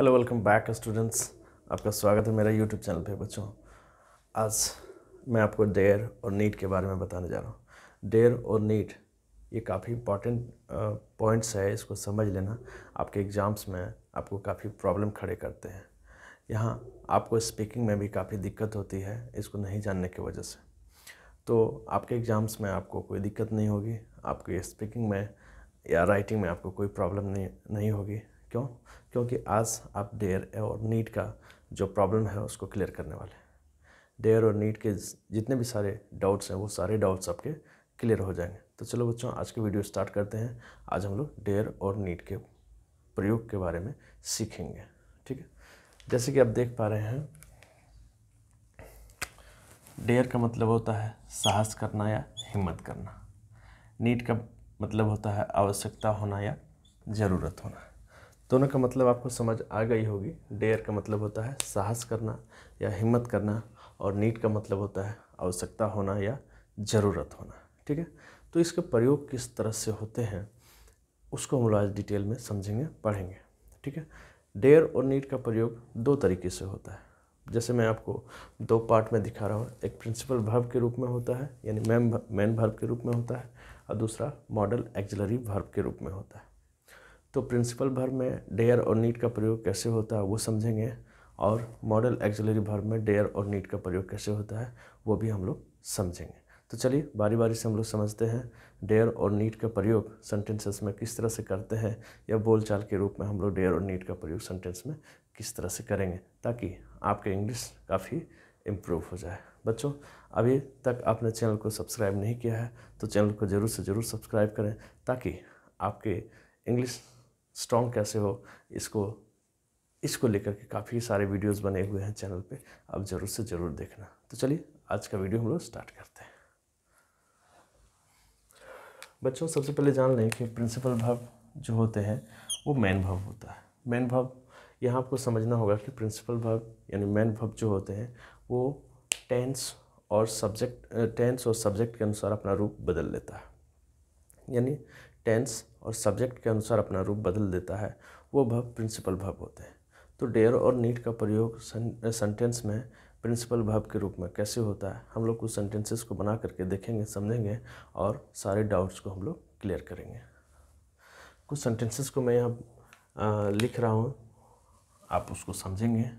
hello welcome back students आपका स्वागत है मेरा यूट्यूब चैनल पे बच्चों आज मैं आपको डेयर और नीट के बारे में बताने जा रहा हूँ डेयर और नीट ये काफ़ी इंपॉर्टेंट पॉइंट्स है इसको समझ लेना आपके एग्ज़ाम्स में आपको काफ़ी प्रॉब्लम खड़े करते हैं यहाँ आपको स्पीकिंग में भी काफ़ी दिक्कत होती है इसको नहीं जानने की वजह से तो आपके एग्ज़ाम्स में आपको कोई दिक्कत नहीं होगी आपके स्पीकिंग में या राइटिंग में आपको कोई प्रॉब्लम नहीं नहीं होगी क्यों क्योंकि आज आप डेयर और नीट का जो प्रॉब्लम है उसको क्लियर करने वाले हैं डेयर और नीट के जितने भी सारे डाउट्स हैं वो सारे डाउट्स आपके क्लियर हो जाएंगे तो चलो बच्चों आज के वीडियो स्टार्ट करते हैं आज हम लोग डेयर और नीट के प्रयोग के बारे में सीखेंगे ठीक है जैसे कि आप देख पा रहे हैं डेयर का मतलब होता है साहस करना या हिम्मत करना नीट का मतलब होता है आवश्यकता होना या ज़रूरत होना दोनों का मतलब आपको समझ आ गई होगी डेयर का मतलब होता है साहस करना या हिम्मत करना और नीट का मतलब होता है आवश्यकता होना या ज़रूरत होना ठीक है तो इसके प्रयोग किस तरह से होते हैं उसको हम लोग आज डिटेल में समझेंगे पढ़ेंगे ठीक है डेयर और नीट का प्रयोग दो तरीके से होता है जैसे मैं आपको दो पार्ट में दिखा रहा हूँ एक प्रिंसिपल भर्व के रूप में होता है यानी मैन मैन भर्व के रूप में होता है और दूसरा मॉडल एक्जलरी भर्व के रूप में होता है तो प्रिंसिपल भर में डेयर और नीट का प्रयोग कैसे होता है वो समझेंगे और मॉडल एक्जलरी भर में डेयर और नीट का प्रयोग कैसे होता है वो भी हम लोग समझेंगे तो चलिए बारी बारी से हम लोग समझते हैं डेयर और नीट का प्रयोग सेंटेंसेस में किस तरह से करते हैं या बोलचाल के रूप में हम लोग डेयर और नीट का प्रयोग सेंटेंस में किस तरह से करेंगे ताकि आपके इंग्लिश काफ़ी इम्प्रूव हो जाए बच्चों अभी तक आपने चैनल को सब्सक्राइब नहीं किया है तो चैनल को ज़रूर से ज़रूर सब्सक्राइब करें ताकि आपके इंग्लिश स्ट्रॉन्ग कैसे हो इसको इसको लेकर के काफ़ी सारे वीडियोस बने हुए हैं चैनल पे आप ज़रूर से ज़रूर देखना तो चलिए आज का वीडियो हम लोग स्टार्ट करते हैं बच्चों सबसे पहले जान लें कि प्रिंसिपल भाव जो होते हैं वो मैन भाव होता है मैन भाव यहाँ आपको समझना होगा कि प्रिंसिपल भाव यानी मैन भाव जो होते हैं वो टेंस और सब्जेक्ट टेंस और सब्जेक्ट के अनुसार अपना रूप बदल लेता है यानी टेंस और सब्जेक्ट के अनुसार अपना रूप बदल देता है वो भव प्रिंसिपल भव होते हैं तो डेयर और नीट का प्रयोग सेंटेंस में प्रिंसिपल भव के रूप में कैसे होता है हम लोग कुछ सेंटेंसेस को बना करके देखेंगे समझेंगे और सारे डाउट्स को हम लोग क्लियर करेंगे कुछ सेंटेंसेस को मैं यहाँ लिख रहा हूँ आप उसको समझेंगे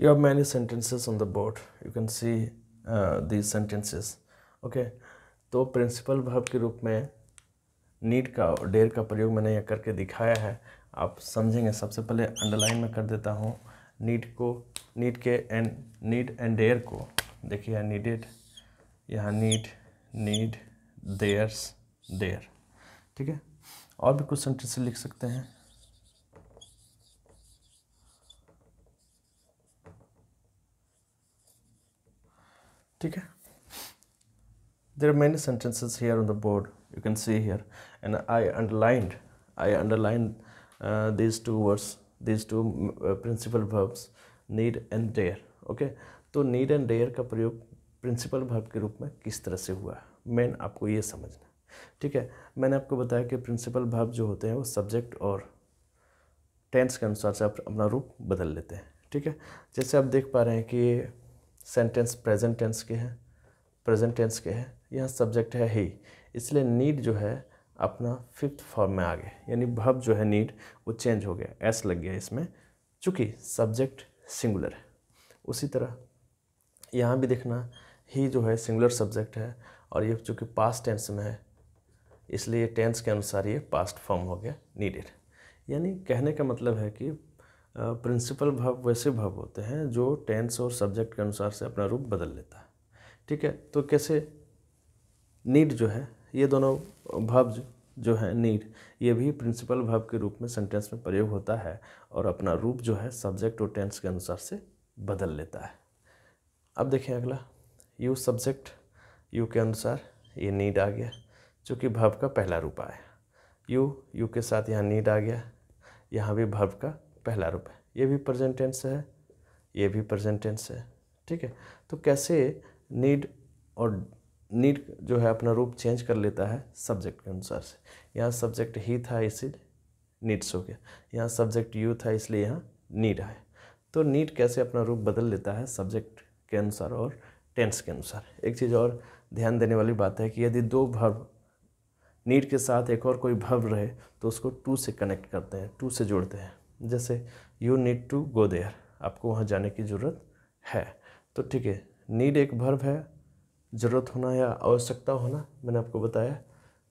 you have many sentences on the board you can see uh, these sentences okay तो प्रिंसिपल भाव के रूप में नीड का और डेयर का प्रयोग मैंने यह करके दिखाया है आप समझेंगे सबसे पहले अंडरलाइन में कर देता हूँ नीड को नीड के एंड नीड एंड डेयर को देखिए नीडेड यहाँ नीड नीड देयर्स देयर ठीक है और भी कुछ सेंटेंस लिख सकते हैं ठीक है there are many sentences here on the board you can see here and I underlined I underline these two words these two principal verbs need and dare okay तो नीड एंड डेयर का प्रयोग principal verb के रूप में किस तरह से हुआ है मेन आपको ये समझना ठीक है मैंने आपको बताया कि प्रिंसिपल वर्ब जो होते हैं वो सब्जेक्ट और टेंस के अनुसार से आप अपना रूप बदल लेते हैं ठीक है जैसे आप देख पा रहे हैं कि सेंटेंस प्रेजेंट टेंस के हैं प्रेजेंट टेंस के हैं यहाँ सब्जेक्ट है ही इसलिए नीड जो है अपना फिफ्थ फॉर्म में आ गए यानी भव जो है नीड वो चेंज हो गया एस लग गया इसमें चूँकि सब्जेक्ट सिंगुलर है उसी तरह यहाँ भी देखना ही जो है सिंगुलर सब्जेक्ट है और ये चूँकि पास्ट टेंस में है इसलिए टेंस के अनुसार ये पास्ट फॉर्म हो गया नीडेड यानी कहने का मतलब है कि प्रिंसिपल भाव वैसे भाव होते हैं जो टेंस और सब्जेक्ट के अनुसार से अपना रूप बदल लेता है ठीक है तो कैसे नीड जो है ये दोनों भाव जो, है नीड ये भी प्रिंसिपल भाव के रूप में सेंटेंस में प्रयोग होता है और अपना रूप जो है सब्जेक्ट और टेंस के अनुसार से बदल लेता है अब देखें अगला यू सब्जेक्ट यू के अनुसार ये नीड आ गया जो कि भाव का पहला रूप आया यू यू के साथ यहाँ नीड आ गया यहाँ भी भाव का पहला रूप है ये भी प्रेजेंट टेंस है ये भी प्रेजेंट टेंस है ठीक है तो कैसे नीड और नीड जो है अपना रूप चेंज कर लेता है सब्जेक्ट के अनुसार से यहाँ सब्जेक्ट ही था इसीलिए नीड्स हो गया यहाँ सब्जेक्ट यू था इसलिए यहाँ नीड है तो नीड कैसे अपना रूप बदल लेता है सब्जेक्ट के अनुसार और टेंस के अनुसार एक चीज़ और ध्यान देने वाली बात है कि यदि दो भर्व नीड के साथ एक और कोई भर्व रहे तो उसको टू से कनेक्ट करते हैं टू से जोड़ते हैं जैसे you need to go there आपको वहाँ जाने की ज़रूरत है तो ठीक है नीड एक भर्व है ज़रूरत होना या आवश्यकता होना मैंने आपको बताया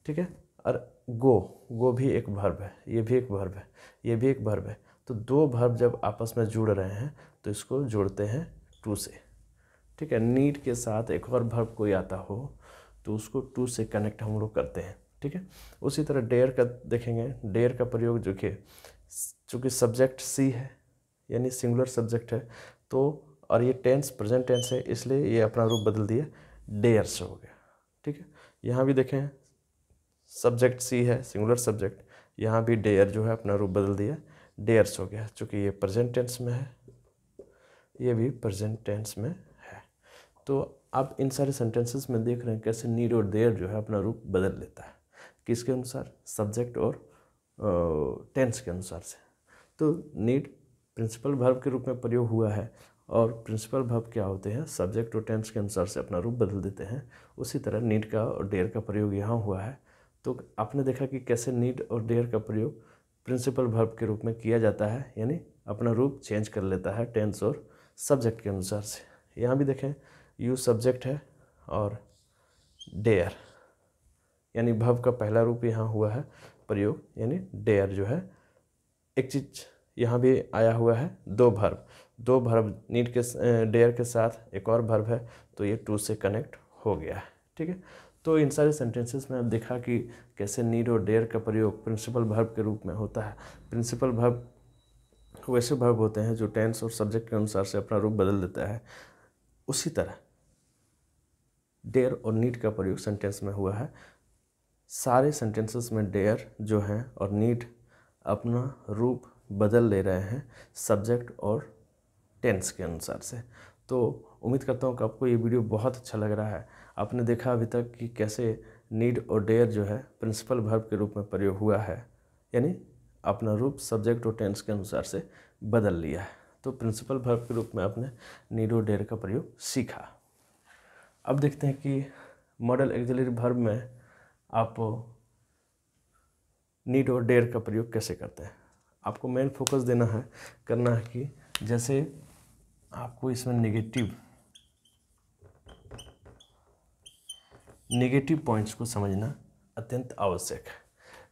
ठीक है और गो गो भी एक भर्व है ये भी एक भर्व है ये भी एक भर्व है तो दो भर्व जब आपस में जुड़ रहे हैं तो इसको जोड़ते हैं टू से ठीक है नीड के साथ एक और भर्व कोई आता हो तो उसको टू से कनेक्ट हम लोग करते हैं ठीक है उसी तरह डेयर का देखेंगे डेयर का प्रयोग जो कि चूँकि सब्जेक्ट सी है यानी सिंगुलर सब्जेक्ट है तो और ये टेंस प्रेजेंट टेंस है इसलिए ये अपना रूप बदल दिया डेयर्स हो गया ठीक है यहाँ भी देखें सब्जेक्ट सी है सिंगुलर सब्जेक्ट यहाँ भी डेयर जो है अपना रूप बदल दिया डेयर्स हो गया चूँकि ये प्रेजेंट टेंस में है ये भी प्रेजेंट टेंस में है तो आप इन सारे सेंटेंसेस में देख रहे हैं कैसे नीड और देयर जो है अपना रूप बदल लेता है किसके अनुसार सब्जेक्ट और टेंस के अनुसार से तो नीड प्रिंसिपल भर्व के रूप में प्रयोग हुआ है और प्रिंसिपल भर्व क्या होते हैं सब्जेक्ट और टेंस के अनुसार से अपना रूप बदल देते हैं उसी तरह नीड का और डेयर का प्रयोग यहाँ हुआ है तो आपने देखा कि कैसे नीड और डेयर का प्रयोग प्रिंसिपल भर्व के रूप में किया जाता है यानी अपना रूप चेंज कर लेता है टेंस और सब्जेक्ट के अनुसार से यहाँ भी देखें यू सब्जेक्ट है और डेयर यानी भव का पहला रूप यहाँ हुआ है प्रयोग यानी डेयर जो है एक चीज़ यहाँ भी आया हुआ है दो भर्व दो भर्व नीड के डेयर के साथ एक और भर्व है तो ये टू से कनेक्ट हो गया है ठीक है तो इन सारे सेंटेंसेस में आप देखा कि कैसे नीड और डेयर का प्रयोग प्रिंसिपल भर्व के रूप में होता है प्रिंसिपल भर्व वैसे भर्व होते हैं जो टेंस और सब्जेक्ट के अनुसार से अपना रूप बदल देता है उसी तरह डेयर और नीड का प्रयोग सेंटेंस में हुआ है सारे सेंटेंसेस में डेयर जो हैं और नीड अपना रूप बदल ले रहे हैं सब्जेक्ट और टेंस के अनुसार से तो उम्मीद करता हूँ कि आपको ये वीडियो बहुत अच्छा लग रहा है आपने देखा अभी तक कि कैसे नीड और डेयर जो है प्रिंसिपल भर्व के रूप में प्रयोग हुआ है यानी अपना रूप सब्जेक्ट और टेंस के अनुसार से बदल लिया है तो प्रिंसिपल भर्व के रूप में आपने नीड और डेयर का प्रयोग सीखा अब देखते हैं कि मॉडल एक्जिलरी वर्ब में आप नीड और डेयर का प्रयोग कैसे करते हैं आपको मेन फोकस देना है करना है कि जैसे आपको इसमें नेगेटिव नेगेटिव पॉइंट्स को समझना अत्यंत आवश्यक है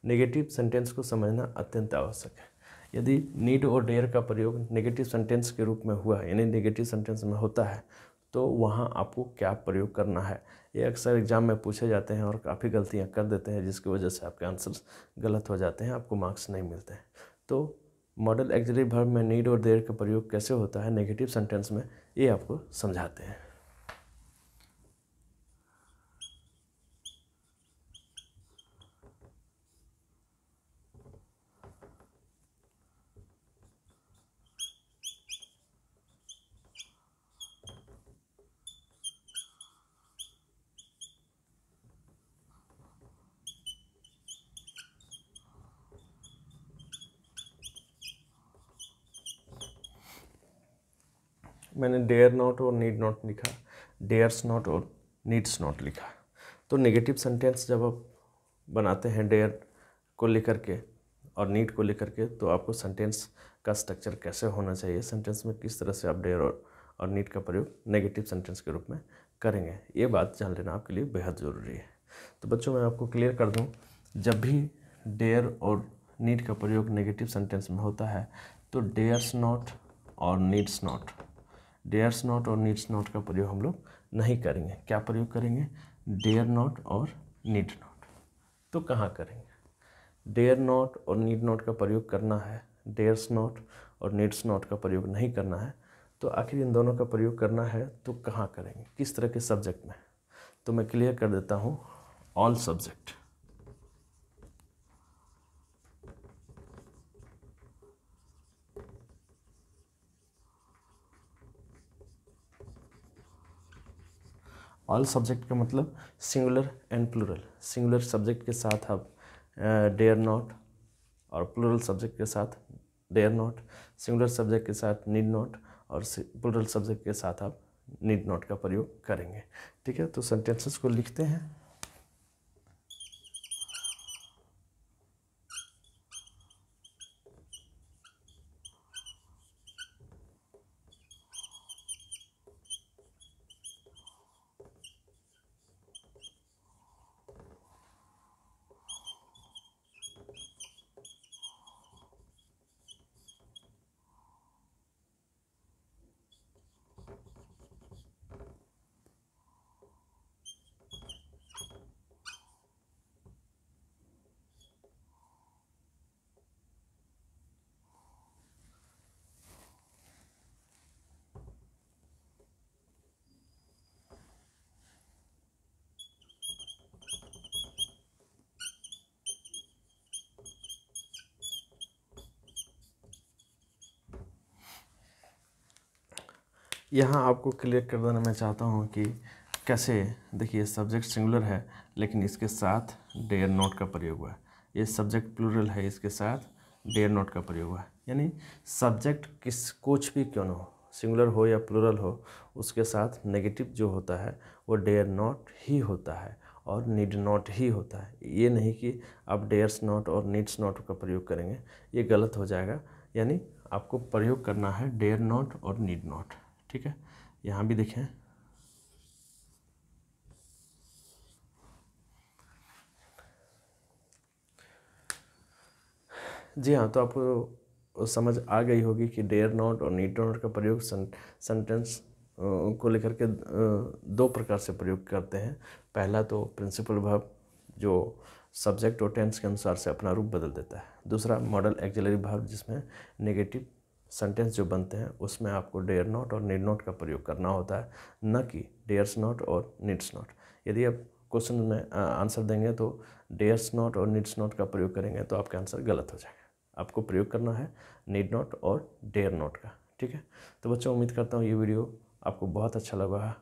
नेगेटिव सेंटेंस को समझना अत्यंत आवश्यक है यदि नीड और डेयर का प्रयोग नेगेटिव सेंटेंस के रूप में हुआ है यानी नेगेटिव सेंटेंस में होता है तो वहाँ आपको क्या प्रयोग करना है ये अक्सर एग्ज़ाम में पूछे जाते हैं और काफ़ी गलतियाँ कर देते हैं जिसकी वजह से आपके आंसर्स गलत हो जाते हैं आपको मार्क्स नहीं मिलते हैं तो मॉडल एक्चुअली भर्व में नीड और देर का प्रयोग कैसे होता है नेगेटिव सेंटेंस में ये आपको समझाते हैं मैंने डेयर नॉट और नीड नॉट लिखा डेयर्स नॉट और नीड्स नॉट लिखा तो नेगेटिव सेंटेंस जब आप बनाते हैं डेयर को लेकर के और नीड को लेकर के तो आपको सेंटेंस का स्ट्रक्चर कैसे होना चाहिए सेंटेंस में किस तरह से आप डेयर और और नीड का प्रयोग नेगेटिव सेंटेंस के रूप में करेंगे ये बात जान लेना आपके लिए बेहद ज़रूरी है तो बच्चों मैं आपको क्लियर कर दूँ जब भी डेयर और नीड का प्रयोग नेगेटिव सेंटेंस में होता है तो डेयर्स नॉट और नीड्स नॉट डेयर्स नॉट और नीड्स नॉट का प्रयोग हम लोग नहीं करेंगे क्या प्रयोग करेंगे डेयर नॉट और नीड नॉट तो कहाँ करेंगे डेयर नॉट और नीड नॉट का प्रयोग करना है डेयर्स नॉट और नीड्स नॉट का प्रयोग नहीं करना है तो आखिर इन दोनों का प्रयोग करना है तो कहाँ करेंगे किस तरह के सब्जेक्ट में तो मैं क्लियर कर देता हूँ ऑल सब्जेक्ट ऑल सब्जेक्ट का मतलब singular and plural singular subject के साथ आप डेयर नॉट और प्लूरल सब्जेक्ट के साथ डेयर नॉट सिंगुलर सब्जेक्ट के साथ नीड नॉट और प्लूरल सब्जेक्ट के साथ आप नीड नॉट का प्रयोग करेंगे ठीक है तो सेंटेंसेस को लिखते हैं यहाँ आपको क्लियर कर देना मैं चाहता हूँ कि कैसे देखिए सब्जेक्ट सिंगुलर है लेकिन इसके साथ डेयर नोट का प्रयोग हुआ है ये सब्जेक्ट प्लूरल है इसके साथ डेयर नोट का प्रयोग हुआ है यानी सब्जेक्ट किस कुछ भी क्यों ना हो सिंगुलर हो या प्लूरल हो उसके साथ नेगेटिव जो होता है वो डेयर नॉट ही होता है और नीड नॉट ही होता है ये नहीं कि आप डेयर्स नॉट और नीड्स नॉट का प्रयोग करेंगे ये गलत हो जाएगा यानी आपको प्रयोग करना है डेयर नॉट और नीड नॉट ठीक है यहाँ भी देखें जी हाँ तो आपको समझ आ गई होगी कि डेयर नॉट और नीड नॉट का प्रयोग सेंटेंस को लेकर के दो प्रकार से प्रयोग करते हैं पहला तो प्रिंसिपल भाव जो सब्जेक्ट और टेंस के अनुसार से अपना रूप बदल देता है दूसरा मॉडल एक्जलरी भाव जिसमें नेगेटिव सेंटेंस जो बनते हैं उसमें आपको डेयर नॉट और नीड नॉट का प्रयोग करना होता है न कि डेयर्स नॉट और नीड्स नॉट यदि आप क्वेश्चन में आंसर देंगे तो डेयर्स नॉट और नीड्स नॉट का प्रयोग करेंगे तो आपका आंसर गलत हो जाएगा आपको प्रयोग करना है नीड नॉट और डेयर नॉट का ठीक है तो बच्चों उम्मीद करता हूँ ये वीडियो आपको बहुत अच्छा लगा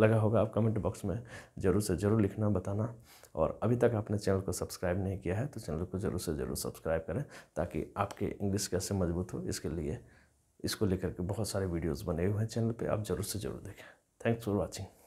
लगा होगा आप कमेंट बॉक्स में ज़रूर से ज़रूर लिखना बताना और अभी तक आपने चैनल को सब्सक्राइब नहीं किया है तो चैनल को ज़रूर से ज़रूर सब्सक्राइब करें ताकि आपके इंग्लिश कैसे मजबूत हो इसके लिए इसको लेकर के बहुत सारे वीडियोस बने हुए हैं चैनल पे आप ज़रूर से ज़रूर देखें थैंक्स फॉर वाचिंग